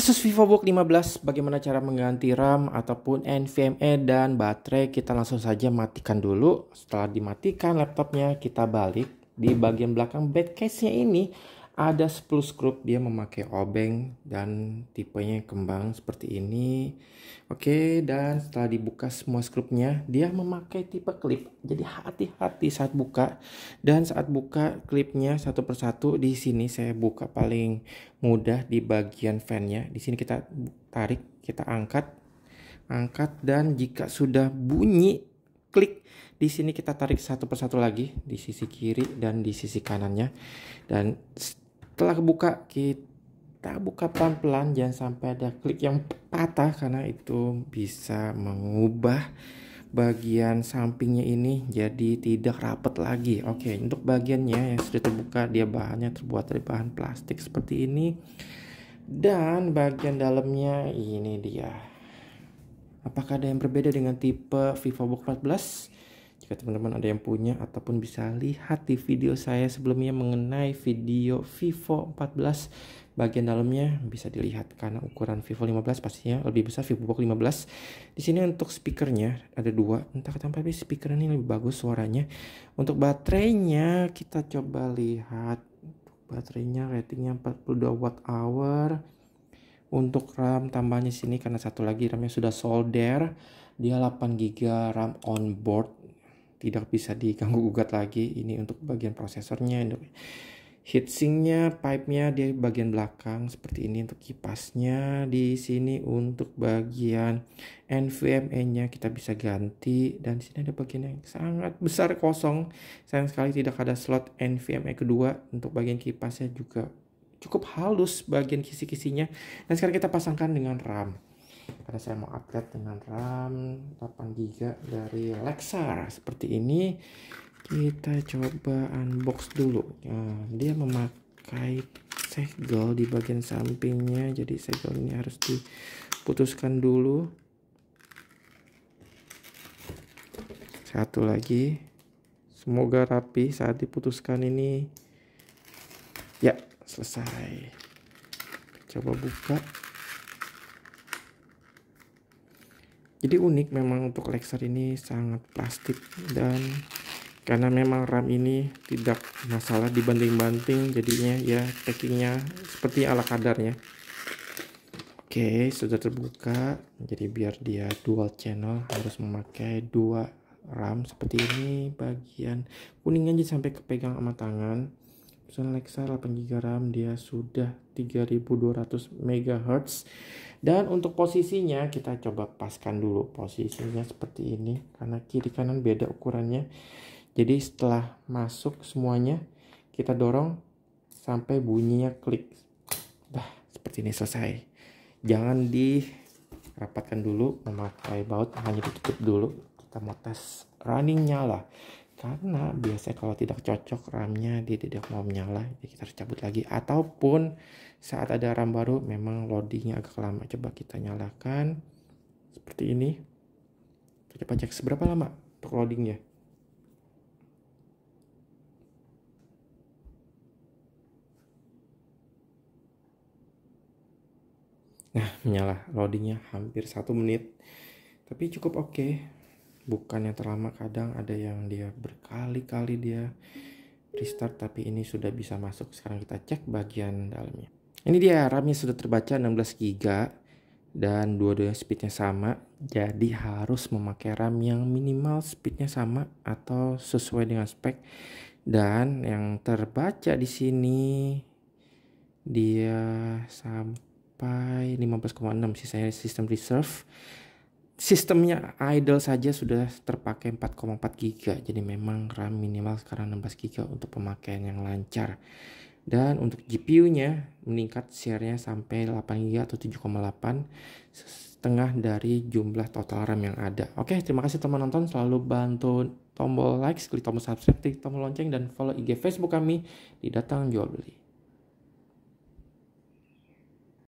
Asus VivoBook 15 bagaimana cara mengganti RAM ataupun NVMe dan baterai kita langsung saja matikan dulu setelah dimatikan laptopnya kita balik di bagian belakang bed case nya ini ada 10 skrup dia memakai obeng dan tipenya kembang seperti ini. Oke, dan setelah dibuka semua skrupnya, dia memakai tipe klip. Jadi hati-hati saat buka dan saat buka klipnya satu persatu di sini saya buka paling mudah di bagian fannya. Di sini kita tarik, kita angkat angkat dan jika sudah bunyi klik di sini kita tarik satu persatu lagi di sisi kiri dan di sisi kanannya dan setelah kebuka kita buka pelan-pelan jangan sampai ada klik yang patah karena itu bisa mengubah bagian sampingnya ini jadi tidak rapat lagi oke untuk bagiannya yang sudah terbuka dia bahannya terbuat dari bahan plastik seperti ini dan bagian dalamnya ini dia Apakah ada yang berbeda dengan tipe VivoBook 14? Jika teman-teman ada yang punya ataupun bisa lihat di video saya sebelumnya mengenai video Vivo 14 bagian dalamnya bisa dilihat karena ukuran Vivo 15 pastinya lebih besar VivoBook 15. Di sini untuk speakernya ada dua. Entah kenapa tapi speaker ini lebih bagus suaranya. Untuk baterainya kita coba lihat baterainya ratingnya 42 watt hour untuk RAM tambahnya sini karena satu lagi ram yang sudah solder dia 8 GB RAM on board tidak bisa diganggu gugat lagi ini untuk bagian prosesornya untuk heatsinknya pipe-nya di bagian belakang seperti ini untuk kipasnya di sini untuk bagian NVMe-nya kita bisa ganti dan di sini ada bagian yang sangat besar kosong sayang sekali tidak ada slot NVMe kedua untuk bagian kipasnya juga cukup halus bagian kisi-kisinya. Dan sekarang kita pasangkan dengan RAM. Karena saya mau upgrade dengan RAM 8 GB dari Lexar seperti ini. Kita coba unbox dulu. Nah, dia memakai segel di bagian sampingnya, jadi segel ini harus diputuskan dulu. Satu lagi. Semoga rapi saat diputuskan ini. Ya, selesai coba buka jadi unik memang untuk Lexer ini sangat plastik dan karena memang RAM ini tidak masalah dibanding banting jadinya ya packingnya seperti ala kadarnya oke sudah terbuka jadi biar dia dual channel harus memakai dua RAM seperti ini bagian kuning aja sampai kepegang sama tangan Pixel Alexa 8 GB RAM dia sudah 3200 MHz dan untuk posisinya kita coba paskan dulu posisinya seperti ini karena kiri kanan beda ukurannya jadi setelah masuk semuanya kita dorong sampai bunyinya klik dah seperti ini selesai jangan dirapatkan dulu memakai baut hanya ditutup dulu kita mau tes running nyala karena biasanya kalau tidak cocok ramnya dia tidak mau menyala jadi kita harus cabut lagi ataupun saat ada RAM baru memang loadingnya agak lama coba kita nyalakan seperti ini kita coba cek seberapa lama untuk loadingnya nah menyala loadingnya hampir satu menit tapi cukup oke okay bukannya terlama kadang ada yang dia berkali-kali dia restart tapi ini sudah bisa masuk sekarang kita cek bagian dalamnya ini dia RAM-nya sudah terbaca 16 GB dan dua-duanya speednya sama jadi harus memakai RAM yang minimal speednya sama atau sesuai dengan spek dan yang terbaca di sini dia sampai 15,6 sisanya sistem reserve sistemnya idle saja sudah terpakai 4,4 giga jadi memang RAM minimal sekarang 16 giga untuk pemakaian yang lancar dan untuk GPU-nya meningkat share-nya sampai 8 giga atau 7,8 setengah dari jumlah total RAM yang ada. Oke, terima kasih teman nonton selalu bantu tombol like, klik tombol subscribe, klik tombol lonceng dan follow IG Facebook kami di datang jual beli.